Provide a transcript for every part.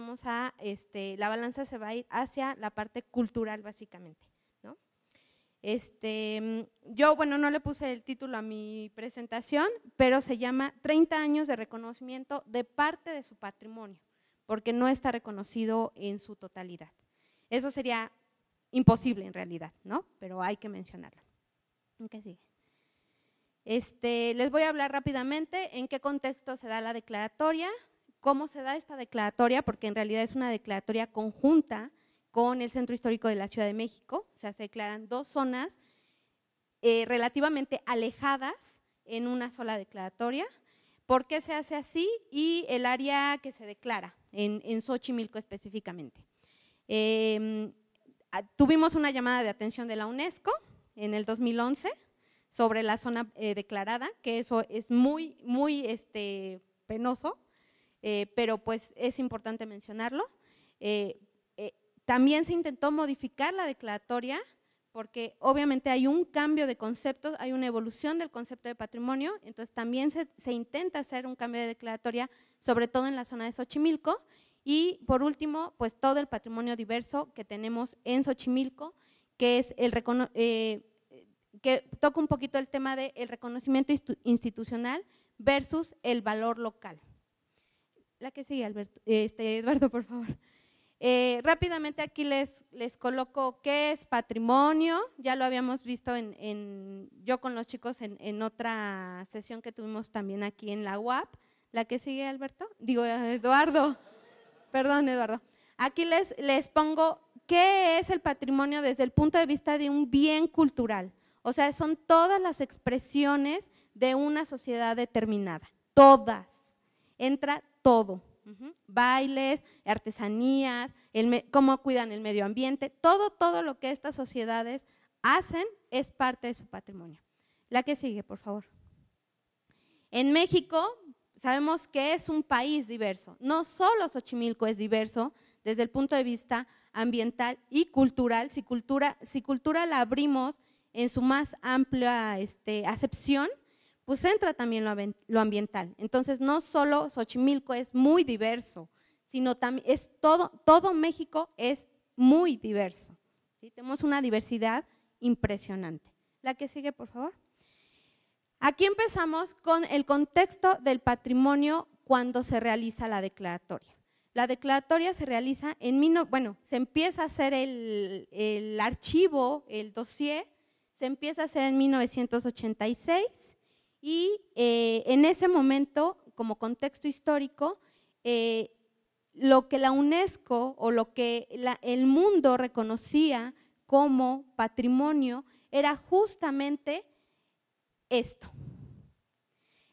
vamos a, este, la balanza se va a ir hacia la parte cultural básicamente. Este, yo, bueno, no le puse el título a mi presentación, pero se llama 30 años de reconocimiento de parte de su patrimonio, porque no está reconocido en su totalidad. Eso sería imposible en realidad, ¿no? Pero hay que mencionarlo. ¿Qué sigue? Este, les voy a hablar rápidamente en qué contexto se da la declaratoria, cómo se da esta declaratoria, porque en realidad es una declaratoria conjunta con el Centro Histórico de la Ciudad de México, o sea, se declaran dos zonas eh, relativamente alejadas en una sola declaratoria. ¿Por qué se hace así? Y el área que se declara en, Xochimilco específicamente. Em, tuvimos una llamada de atención de la UNESCO en el 2011 sobre la zona eh, declarada, que eso es muy, muy este, penoso, eh, pero pues es importante mencionarlo. Eh, eh, también se intentó modificar la declaratoria porque obviamente hay un cambio de conceptos, hay una evolución del concepto de patrimonio, entonces también se, intenta hacer un cambio de declaratoria, sobre todo en la zona de Xochimilco. Y por último, pues todo el patrimonio diverso que tenemos en Xochimilco, que es el que toca un poquito el tema del reconocimiento institucional versus el valor local. La que sigue, Alberto, este, Eduardo, por favor. Eh, rápidamente aquí les, les coloco qué es patrimonio, ya lo habíamos visto en, yo con los chicos en, otra sesión que tuvimos también aquí en la UAP. La que sigue, Alberto, digo Eduardo, perdón Eduardo. Aquí les, les pongo qué es el patrimonio desde el punto de vista de un bien cultural, o sea, son todas las expresiones de una sociedad determinada, todas, entra todo. Bailes, artesanías, cómo cuidan el medio ambiente, todo, todo lo que estas sociedades hacen es parte de su patrimonio. La que sigue, por favor. En México sabemos que es un país diverso. No solo Xochimilco es diverso desde el punto de vista ambiental y cultural. Si cultura, si cultura la abrimos en su más amplia este, acepción, pues entra también lo, ambiental. Entonces, no solo Xochimilco es muy diverso, sino también es todo, todo México es muy diverso. Tenemos una diversidad impresionante. La que sigue, por favor. Aquí empezamos con el contexto del patrimonio cuando se realiza la declaratoria. La declaratoria se realiza en, bueno, se empieza a hacer el, el archivo, el dossier, se empieza a hacer en 1986 y eh, en ese momento, como contexto histórico, eh, lo que la UNESCO o lo que el mundo reconocía como patrimonio era justamente esto.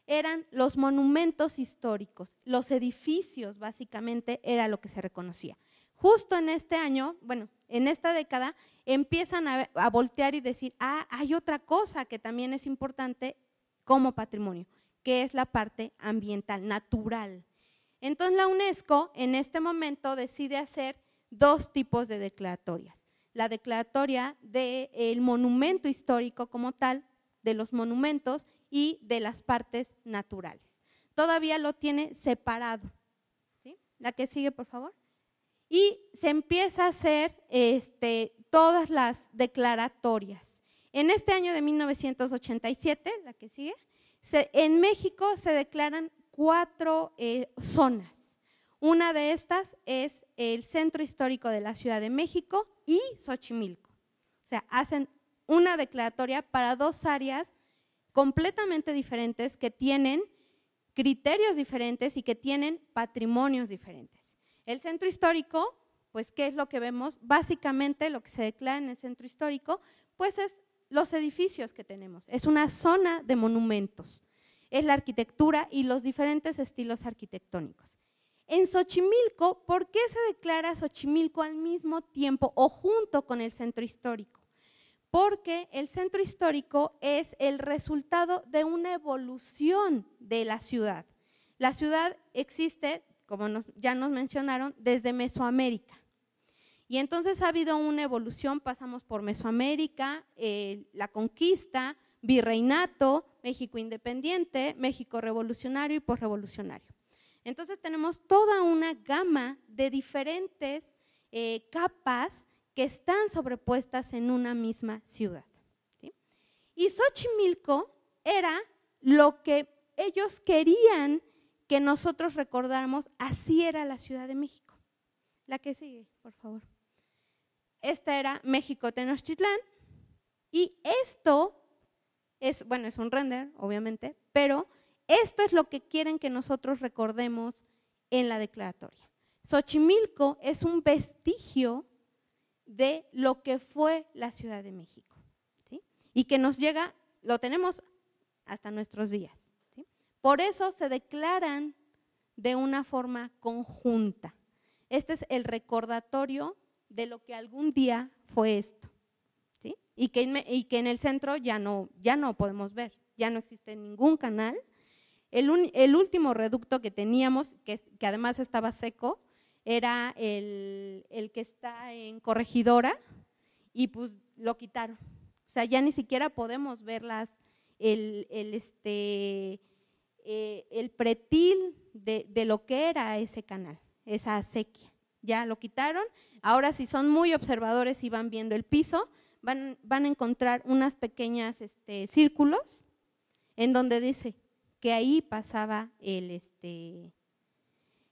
Eran los monumentos históricos, los edificios básicamente era lo que se reconocía. Justo en este año, bueno, en esta década, empiezan a voltear y decir, ah, hay otra cosa que también es importante como patrimonio, que es la parte ambiental, natural. Entonces la UNESCO en este momento decide hacer dos tipos de declaratorias. La declaratoria del monumento histórico como tal, de los monumentos y de las partes naturales. Todavía lo tiene separado. La que sigue, por favor. Y se empieza a hacer este, todas las declaratorias. En este año de 1987, la que sigue, en México se declaran cuatro eh, zonas. Una de estas es el Centro Histórico de la Ciudad de México y Xochimilco. O sea, hacen una declaratoria para dos áreas completamente diferentes que tienen criterios diferentes y que tienen patrimonios diferentes. El centro histórico, pues, ¿qué es lo que vemos? Básicamente lo que se declara en el centro histórico, pues es los edificios que tenemos. Es una zona de monumentos. Es la arquitectura y los diferentes estilos arquitectónicos. En Xochimilco, ¿por qué se declara Xochimilco al mismo tiempo o junto con el centro histórico? Porque el centro histórico es el resultado de una evolución de la ciudad. La ciudad existe, como ya nos mencionaron, desde Mesoamérica. Y entonces ha habido una evolución, pasamos por Mesoamérica, eh, la conquista, virreinato, México independiente, México revolucionario y posrevolucionario. Entonces tenemos toda una gama de diferentes eh, capas que están sobrepuestas en una misma ciudad. Y Xochimilco era lo que ellos querían que nosotros recordáramos, así era la Ciudad de México. La que sigue, por favor. Esta era México Tenochtitlán. Y esto es, bueno, es un render, obviamente, pero esto es lo que quieren que nosotros recordemos en la declaratoria. Xochimilco es un vestigio de lo que fue la Ciudad de México y que nos llega, lo tenemos hasta nuestros días. Por eso se declaran de una forma conjunta. Este es el recordatorio de lo que algún día fue esto. Y, que, en el centro ya no, ya no podemos ver, ya no existe ningún canal. El, último reducto que teníamos, que, además estaba seco, era el, que está en corregidora y pues lo quitaron. O sea, ya ni siquiera podemos ver el, este, eh, el pretil de, de, lo que era ese canal, esa acequia. Ya lo quitaron Ahora, si son muy observadores y van viendo el piso, van, a encontrar unas pequeñas este, círculos en donde dice que ahí pasaba el, este,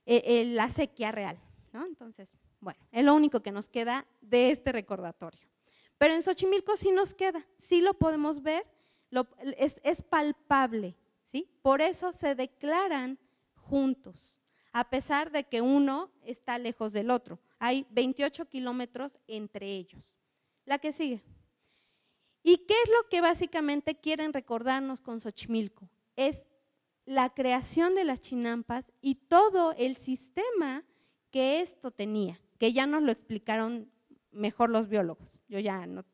e, la sequía real. ¿no? Entonces, bueno, es lo único que nos queda de este recordatorio. Pero en Xochimilco sí nos queda, sí lo podemos ver, es, es palpable, ¿sí? Por eso se declaran juntos a pesar de que uno está lejos del otro. Hay 28 kilómetros entre ellos. La que sigue. ¿Y qué es lo que básicamente quieren recordarnos con Xochimilco? Es la creación de las chinampas y todo el sistema que esto tenía, que ya nos lo explicaron mejor los biólogos. Yo ya no,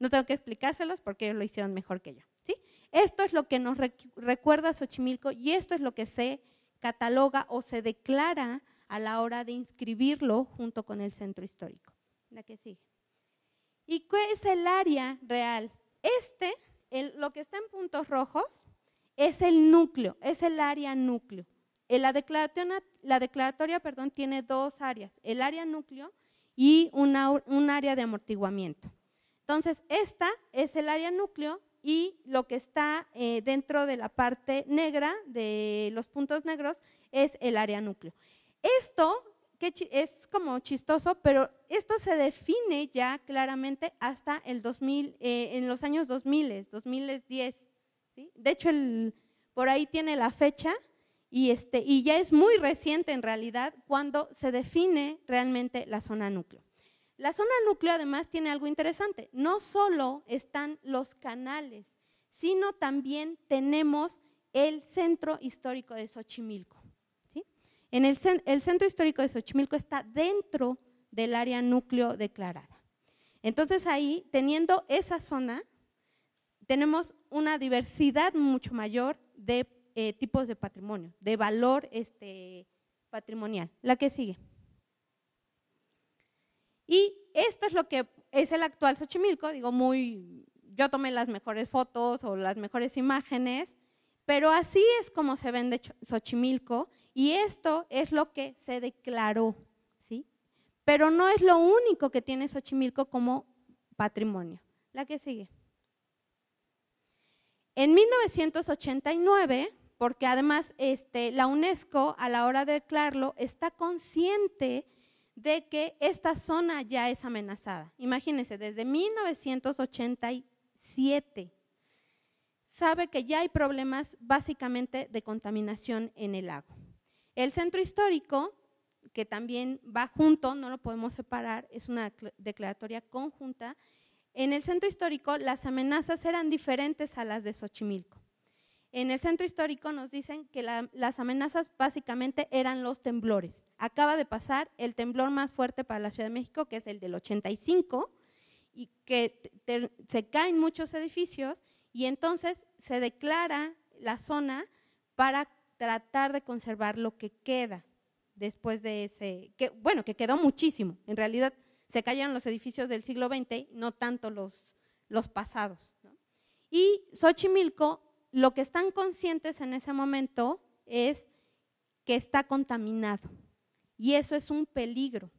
no tengo que explicárselos porque ellos lo hicieron mejor que yo. ¿sí? Esto es lo que nos recuerda Xochimilco y esto es lo que sé, cataloga o se declara a la hora de inscribirlo junto con el centro histórico. La que sigue. ¿Y qué es el área real? Este, lo que está en puntos rojos, es el núcleo, es el área núcleo. Eh, la declaratoria, perdón, tiene dos áreas, el área núcleo y un área de amortiguamiento. Entonces, esta es el área núcleo y lo que está eh, dentro de la parte negra, de los puntos negros, es el área núcleo. Esto que es como chistoso, pero esto se define ya claramente hasta el 2000, eh, en los años 2000, 2010. De hecho, por ahí tiene la fecha y, este, y ya es muy reciente en realidad cuando se define realmente la zona núcleo. La zona núcleo además tiene algo interesante. No solo están los canales, sino también tenemos el centro histórico de Xochimilco. En el, el centro histórico de Xochimilco está dentro del área núcleo declarada. Entonces ahí, teniendo esa zona, tenemos una diversidad mucho mayor de eh, tipos de patrimonio, de valor este, patrimonial. La que sigue. Y esto es lo que es el actual Xochimilco, digo, muy, yo tomé las mejores fotos o las mejores imágenes, pero así es como se vende Xochimilco y esto es lo que se declaró, ¿sí? Pero no es lo único que tiene Xochimilco como patrimonio. La que sigue. En 1989, porque además este, la UNESCO a la hora de declararlo está consciente de que esta zona ya es amenazada. Imagínense, desde 1987 sabe que ya hay problemas básicamente de contaminación en el lago. El centro histórico, que también va junto, no lo podemos separar, es una declaratoria conjunta. En el centro histórico las amenazas eran diferentes a las de Xochimilco en el centro histórico nos dicen que las amenazas básicamente eran los temblores. Acaba de pasar el temblor más fuerte para la Ciudad de México, que es el del 85, y que se caen muchos edificios y entonces se declara la zona para tratar de conservar lo que queda después de ese, que, bueno, que quedó muchísimo. En realidad se cayeron los edificios del siglo XX, no tanto los, los pasados. Y Xochimilco lo que están conscientes en ese momento es que está contaminado. Y eso es un peligro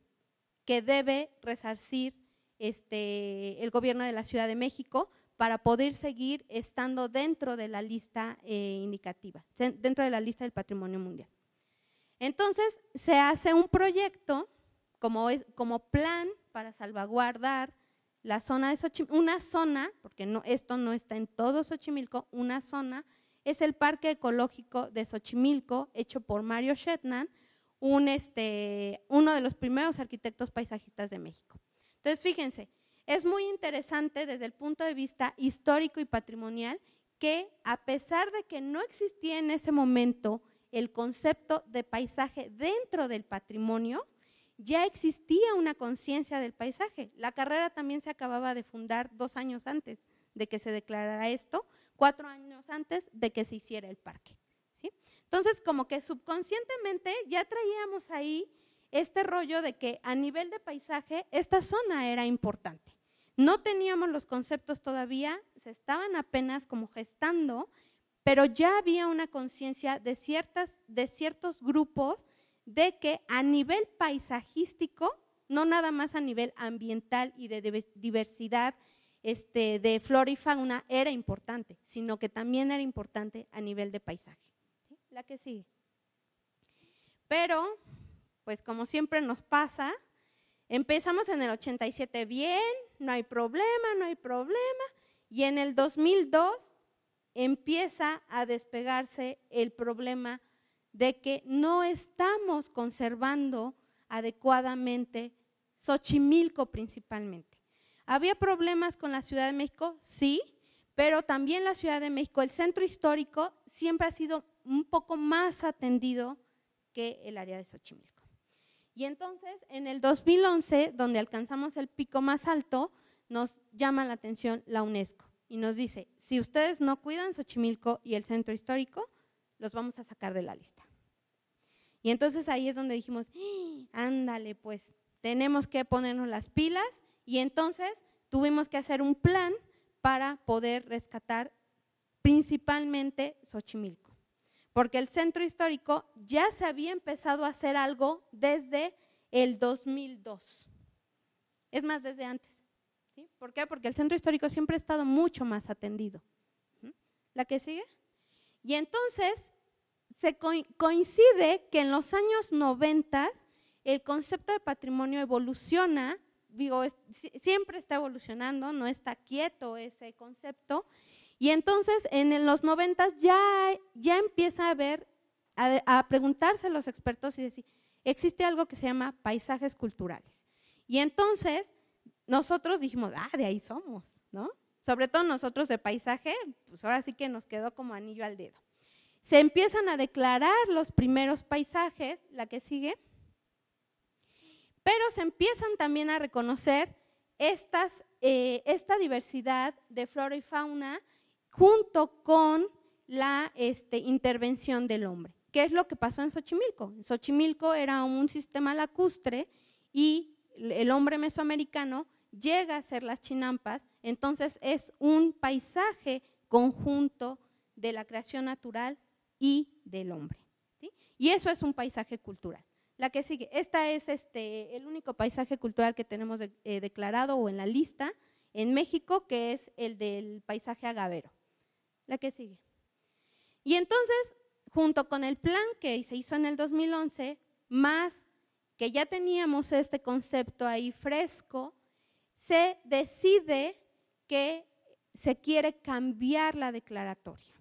que debe resarcir este, el gobierno de la Ciudad de México para poder seguir estando dentro de la lista eh, indicativa, dentro de la lista del patrimonio mundial. Entonces, se hace un proyecto como, es, como plan para salvaguardar la zona de una zona, porque no, esto no está en todo Xochimilco, una zona es el Parque Ecológico de Xochimilco, hecho por Mario Shetnan, un, este, uno de los primeros arquitectos paisajistas de México. Entonces, fíjense, es muy interesante desde el punto de vista histórico y patrimonial que a pesar de que no existía en ese momento el concepto de paisaje dentro del patrimonio, ya existía una conciencia del paisaje. La carrera también se acababa de fundar dos años antes de que se declarara esto, cuatro años antes de que se hiciera el parque. ¿sí? Entonces, como que subconscientemente ya traíamos ahí este rollo de que a nivel de paisaje esta zona era importante. No teníamos los conceptos todavía, se estaban apenas como gestando, pero ya había una conciencia de, de ciertos grupos de que a nivel paisajístico, no nada más a nivel ambiental y de diversidad este, de flora y fauna, era importante, sino que también era importante a nivel de paisaje. La que sigue. Pero, pues como siempre nos pasa, empezamos en el 87 bien, no hay problema, no hay problema, y en el 2002 empieza a despegarse el problema de que no estamos conservando adecuadamente Xochimilco principalmente. ¿Había problemas con la Ciudad de México? Sí, pero también la Ciudad de México, el centro histórico, siempre ha sido un poco más atendido que el área de Xochimilco. Y entonces, en el 2011, donde alcanzamos el pico más alto, nos llama la atención la UNESCO y nos dice, si ustedes no cuidan Xochimilco y el centro histórico, los vamos a sacar de la lista. Y entonces ahí es donde dijimos, ¡Ah! ándale, pues tenemos que ponernos las pilas y entonces tuvimos que hacer un plan para poder rescatar principalmente Xochimilco, porque el centro histórico ya se había empezado a hacer algo desde el 2002, es más, desde antes. ¿sí? ¿Por qué? Porque el centro histórico siempre ha estado mucho más atendido. ¿Mm? ¿La que sigue? Y entonces se coincide que en los años 90 el concepto de patrimonio evoluciona, digo, siempre está evolucionando, no está quieto ese concepto. Y entonces en los 90 ya, ya empieza a ver, a, preguntarse los expertos y decir, existe algo que se llama paisajes culturales. Y entonces nosotros dijimos, ah, de ahí somos, ¿no? sobre todo nosotros de paisaje, pues ahora sí que nos quedó como anillo al dedo. Se empiezan a declarar los primeros paisajes, la que sigue, pero se empiezan también a reconocer estas, eh, esta diversidad de flora y fauna junto con la este, intervención del hombre. ¿Qué es lo que pasó en Xochimilco? En Xochimilco era un sistema lacustre y el hombre mesoamericano llega a ser las chinampas, entonces es un paisaje conjunto de la creación natural y del hombre. Y eso es un paisaje cultural. La que sigue, esta es este, el único paisaje cultural que tenemos eh, declarado o en la lista en México, que es el del paisaje agavero. La que sigue. Y entonces, junto con el plan que se hizo en el 2011, más que ya teníamos este concepto ahí fresco, se decide que se quiere cambiar la declaratoria.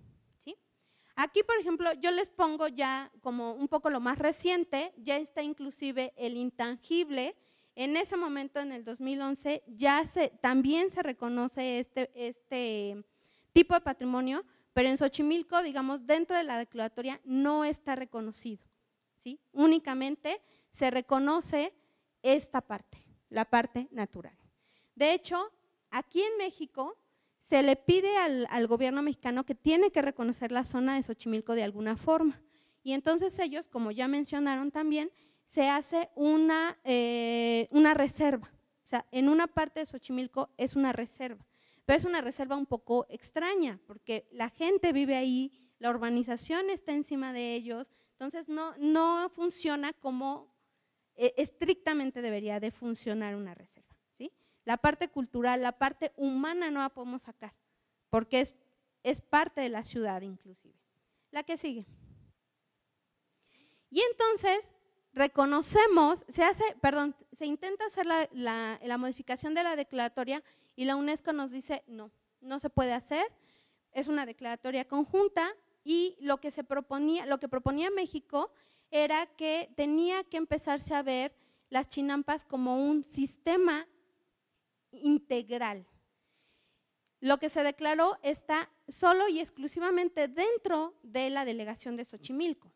Aquí, por ejemplo, yo les pongo ya como un poco lo más reciente, ya está inclusive el intangible. En ese momento, en el 2011, ya también se reconoce este, este, tipo de patrimonio, pero en Xochimilco, digamos, dentro de la declaratoria no está reconocido. Únicamente se reconoce esta parte, la parte natural. De hecho, aquí en México se le pide al, gobierno mexicano que tiene que reconocer la zona de Xochimilco de alguna forma. Y entonces ellos, como ya mencionaron también, se hace eh, una, reserva. O sea, en una parte de Xochimilco es una reserva, pero es una reserva un poco extraña, porque la gente vive ahí, la urbanización está encima de ellos, entonces no, funciona como eh, estrictamente debería de funcionar una reserva la parte cultural, la parte humana no la podemos sacar, porque es, es parte de la ciudad inclusive. La que sigue. Y entonces reconocemos, se hace, perdón, se intenta hacer la, la modificación de la declaratoria y la UNESCO nos dice no, no se puede hacer, es una declaratoria conjunta y lo que se proponía, lo que proponía México era que tenía que empezarse a ver las chinampas como un sistema integral. Lo que se declaró está solo y exclusivamente dentro de la delegación de Xochimilco,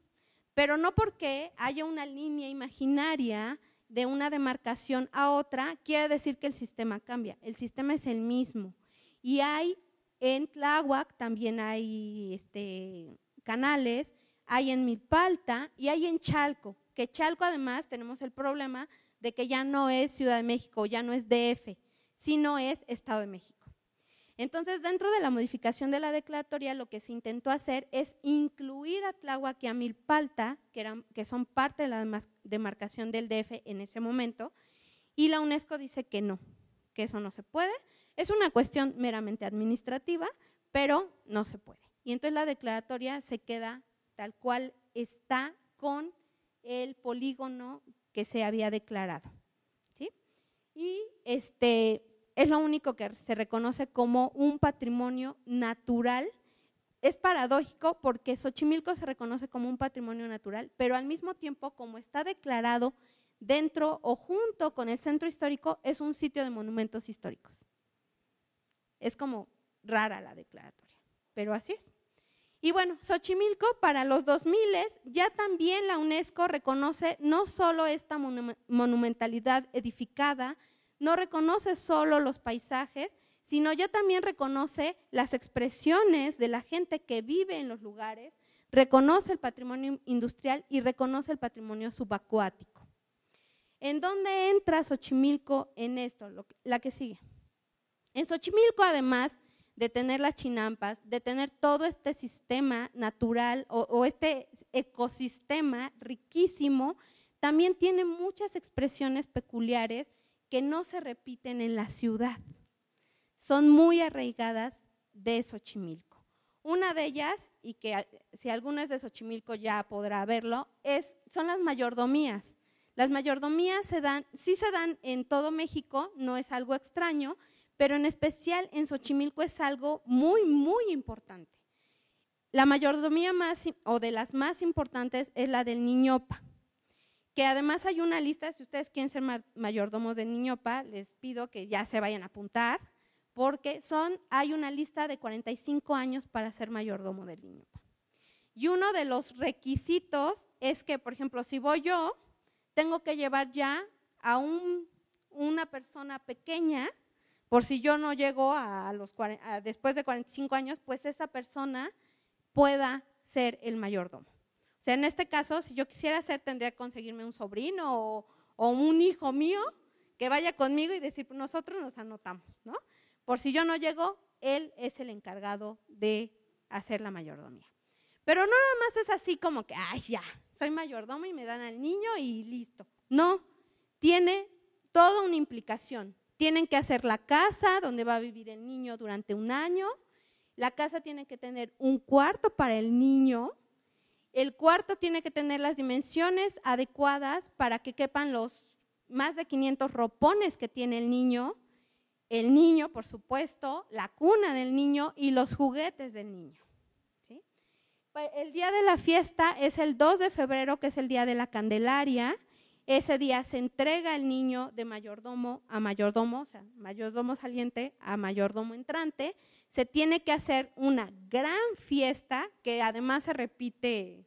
pero no porque haya una línea imaginaria de una demarcación a otra, quiere decir que el sistema cambia, el sistema es el mismo. Y hay en Tláhuac, también hay este, canales, hay en Milpalta y hay en Chalco, que Chalco además tenemos el problema de que ya no es Ciudad de México, ya no es DF, si no es Estado de México. Entonces, dentro de la modificación de la declaratoria, lo que se intentó hacer es incluir a Tláhuac a Milpalta, que son parte de la demarcación del DF en ese momento, y la UNESCO dice que no, que eso no se puede. Es una cuestión meramente administrativa, pero no se puede. Y entonces la declaratoria se queda tal cual está con el polígono que se había declarado y este, es lo único que se reconoce como un patrimonio natural. Es paradójico porque Xochimilco se reconoce como un patrimonio natural, pero al mismo tiempo, como está declarado dentro o junto con el centro histórico, es un sitio de monumentos históricos. Es como rara la declaratoria, pero así es. Y bueno, Xochimilco para los 2000 ya también la UNESCO reconoce no solo esta monumentalidad edificada, no reconoce solo los paisajes, sino ya también reconoce las expresiones de la gente que vive en los lugares, reconoce el patrimonio industrial y reconoce el patrimonio subacuático. ¿En dónde entra Xochimilco en esto? La que sigue. En Xochimilco, además de tener las chinampas, de tener todo este sistema natural o, o este ecosistema riquísimo, también tiene muchas expresiones peculiares que no se repiten en la ciudad. Son muy arraigadas de Xochimilco. Una de ellas, y que si alguno es de Xochimilco ya podrá verlo, es, son las mayordomías. Las mayordomías se dan, sí se dan en todo México, no es algo extraño, pero en especial en Xochimilco es algo muy, muy importante. La mayordomía más, o de las más importantes es la del Niñopa que además hay una lista, si ustedes quieren ser mayordomos de Niñopa, les pido que ya se vayan a apuntar, porque son, hay una lista de 45 años para ser mayordomo de Niñopa. Y uno de los requisitos es que, por ejemplo, si voy yo, tengo que llevar ya a una persona pequeña, por si yo no llego a los, después de 45 años, pues esa persona pueda ser el mayordomo en este caso, si yo quisiera hacer, tendría que conseguirme un sobrino o, un hijo mío que vaya conmigo y decir, nosotros nos anotamos, ¿no? Por si yo no llego, él es el encargado de hacer la mayordomía. Pero no nada más es así como que, ay, ya, soy mayordomo y me dan al niño y listo. No, tiene toda una implicación. Tienen que hacer la casa donde va a vivir el niño durante un año. La casa tiene que tener un cuarto para el niño, el cuarto tiene que tener las dimensiones adecuadas para que quepan los más de 500 ropones que tiene el niño, el niño, por supuesto, la cuna del niño y los juguetes del niño. Pues, el día de la fiesta es el 2 de febrero, que es el día de la Candelaria, ese día se entrega el niño de mayordomo a mayordomo, o sea, mayordomo saliente a mayordomo entrante. Se tiene que hacer una gran fiesta que además se repite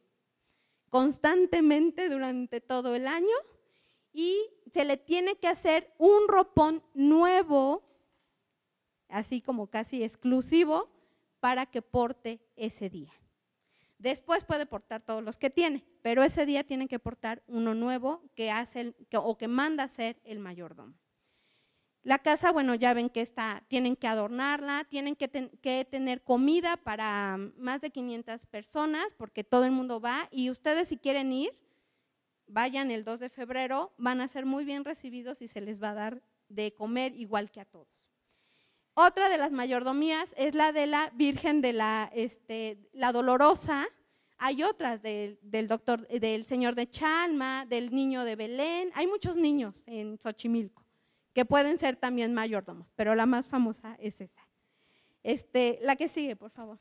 constantemente durante todo el año y se le tiene que hacer un ropón nuevo, así como casi exclusivo, para que porte ese día. Después puede portar todos los que tiene, pero ese día tienen que portar uno nuevo que hace o que manda ser el mayordomo. La casa, bueno, ya ven que está, tienen que adornarla, tienen que, tener comida para más de 500 personas, porque todo el mundo va y ustedes si quieren ir, vayan el 2 de febrero, van a ser muy bien recibidos y se les va a dar de comer igual que a todos. Otra de las mayordomías es la de la Virgen de la, este, la Dolorosa. Hay otras del, doctor, del Señor de Chalma, del Niño de Belén. Hay muchos niños en Xochimilco que pueden ser también mayordomos, pero la más famosa es esa. Este, la que sigue, por favor.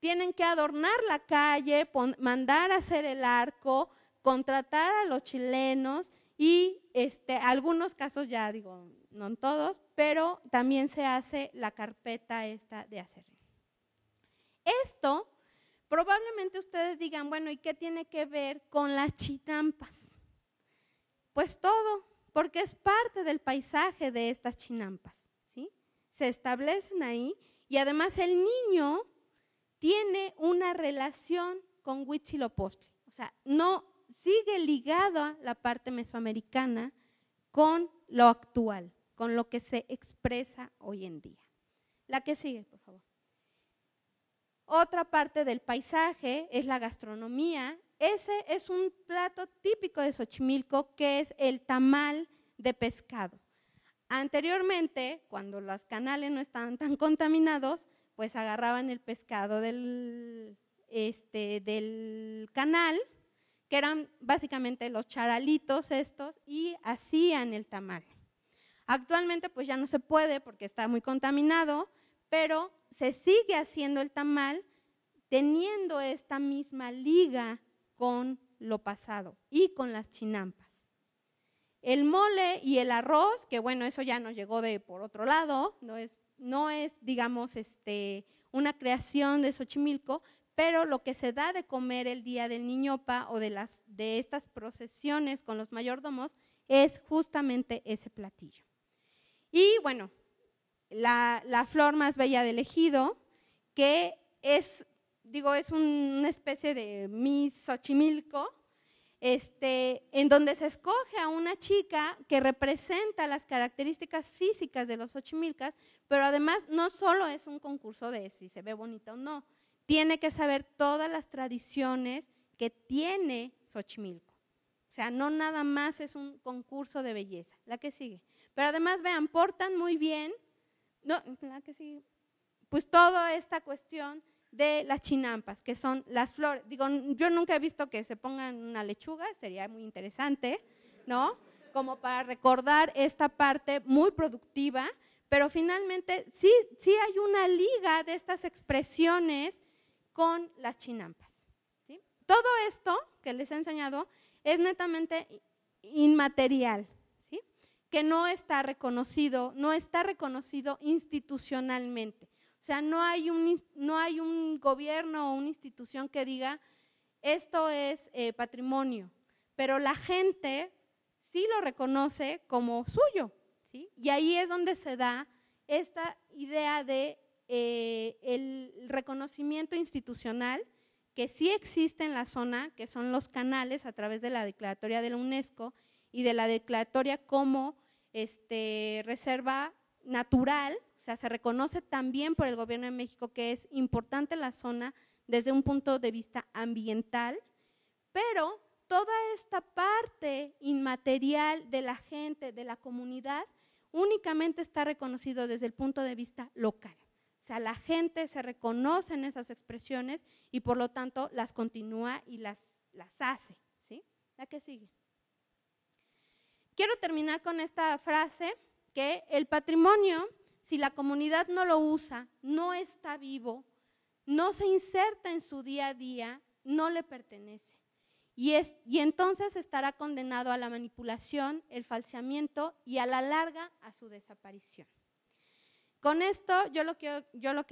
Tienen que adornar la calle, mandar a hacer el arco, contratar a los chilenos y este, algunos casos ya digo, no en todos, pero también se hace la carpeta esta de hacer. Esto, probablemente ustedes digan, bueno, ¿y qué tiene que ver con las chinampas? Pues todo, porque es parte del paisaje de estas chinampas, ¿sí? Se establecen ahí y además el niño tiene una relación con Huitzilopochtli. O sea, no sigue ligada la parte mesoamericana con lo actual, con lo que se expresa hoy en día. La que sigue, por favor. Otra parte del paisaje es la gastronomía. Ese es un plato típico de Xochimilco que es el tamal de pescado. Anteriormente, cuando los canales no estaban tan contaminados, pues agarraban el pescado del, este, del canal que eran básicamente los charalitos estos y hacían el tamal. Actualmente pues ya no se puede porque está muy contaminado, pero se sigue haciendo el tamal teniendo esta misma liga con lo pasado y con las chinampas. El mole y el arroz, que bueno, eso ya nos llegó de por otro lado, no es, no es digamos, este, una creación de Xochimilco, pero lo que se da de comer el día del niñopa o de, las, de estas procesiones con los mayordomos es justamente ese platillo. Y bueno, la, flor más bella del ejido, que es, digo, es una especie de Miss Xochimilco, este, en donde se escoge a una chica que representa las características físicas de los ochimilcas, pero además no solo es un concurso de si se ve bonita o no, tiene que saber todas las tradiciones que tiene Xochimilco. O sea, no nada más es un concurso de belleza. La que sigue. Pero además, vean, portan muy bien, no, la que sigue. Pues toda esta cuestión de las chinampas, que son las flores. Digo, yo nunca he visto que se pongan una lechuga, sería muy interesante, ¿no? Como para recordar esta parte muy productiva, pero finalmente sí, sí hay una liga de estas expresiones con las chinampas. Todo esto que les he enseñado es netamente inmaterial, que no está reconocido, no está reconocido institucionalmente. O sea, no hay un, no hay un gobierno o una institución que diga, esto es eh, patrimonio, pero la gente sí lo reconoce como suyo. Y ahí es donde se da esta idea de eh, el reconocimiento institucional que sí existe en la zona, que son los canales a través de la declaratoria de la UNESCO y de la declaratoria como este, reserva natural, o sea, se reconoce también por el Gobierno de México que es importante la zona desde un punto de vista ambiental, pero toda esta parte inmaterial de la gente, de la comunidad, únicamente está reconocido desde el punto de vista local. O sea, la gente se reconoce en esas expresiones y por lo tanto las continúa y las, hace. ¿sí? La que sigue. Quiero terminar con esta frase, que el patrimonio, si la comunidad no lo usa, no está vivo, no se inserta en su día a día, no le pertenece. y entonces estará condenado a la manipulación, el falseamiento y a la larga a su desaparición. Con esto, yo lo, que,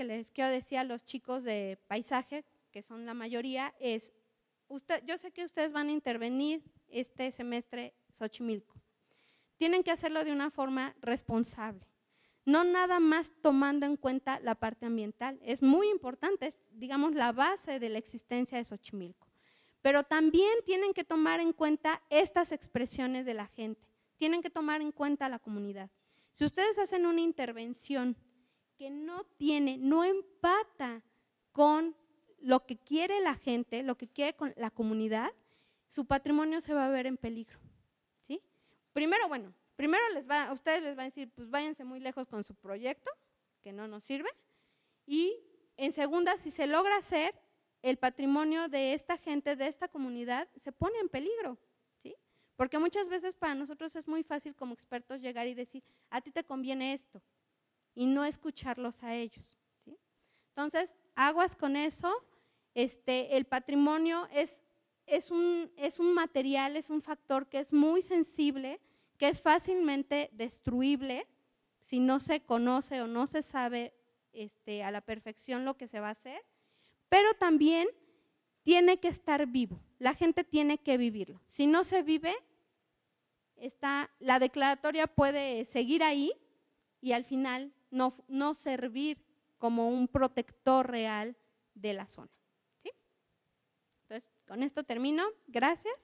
les quiero decir a los chicos de paisaje, que son la mayoría, es, yo sé que ustedes van a intervenir este semestre Xochimilco. Tienen que hacerlo de una forma responsable no nada más tomando en cuenta la parte ambiental. Es muy importante, es, digamos, la base de la existencia de Xochimilco. Pero también tienen que tomar en cuenta estas expresiones de la gente, tienen que tomar en cuenta la comunidad. Si ustedes hacen una intervención no tiene, no empata con lo que quiere la gente, lo que quiere con la comunidad, su patrimonio se va a ver en peligro. ¿sí? Primero, bueno, primero les va, a ustedes les van a decir, pues váyanse muy lejos con su proyecto, que no nos sirve. Y en segunda, si se logra hacer, el patrimonio de esta gente, de esta comunidad, se pone en peligro. ¿sí? Porque muchas veces para nosotros es muy fácil como expertos llegar y decir, a ti te conviene esto, y no escucharlos a ellos. Entonces, aguas con eso, este, el patrimonio es, es, un, es un material, es un factor que es muy sensible, que es fácilmente destruible si no se conoce o no se sabe este, a la perfección lo que se va a hacer, pero también tiene que estar vivo, la gente tiene que vivirlo. Si no se vive, está, la declaratoria puede seguir ahí y al final no, servir como un protector real de la zona. Entonces, con esto termino. Gracias.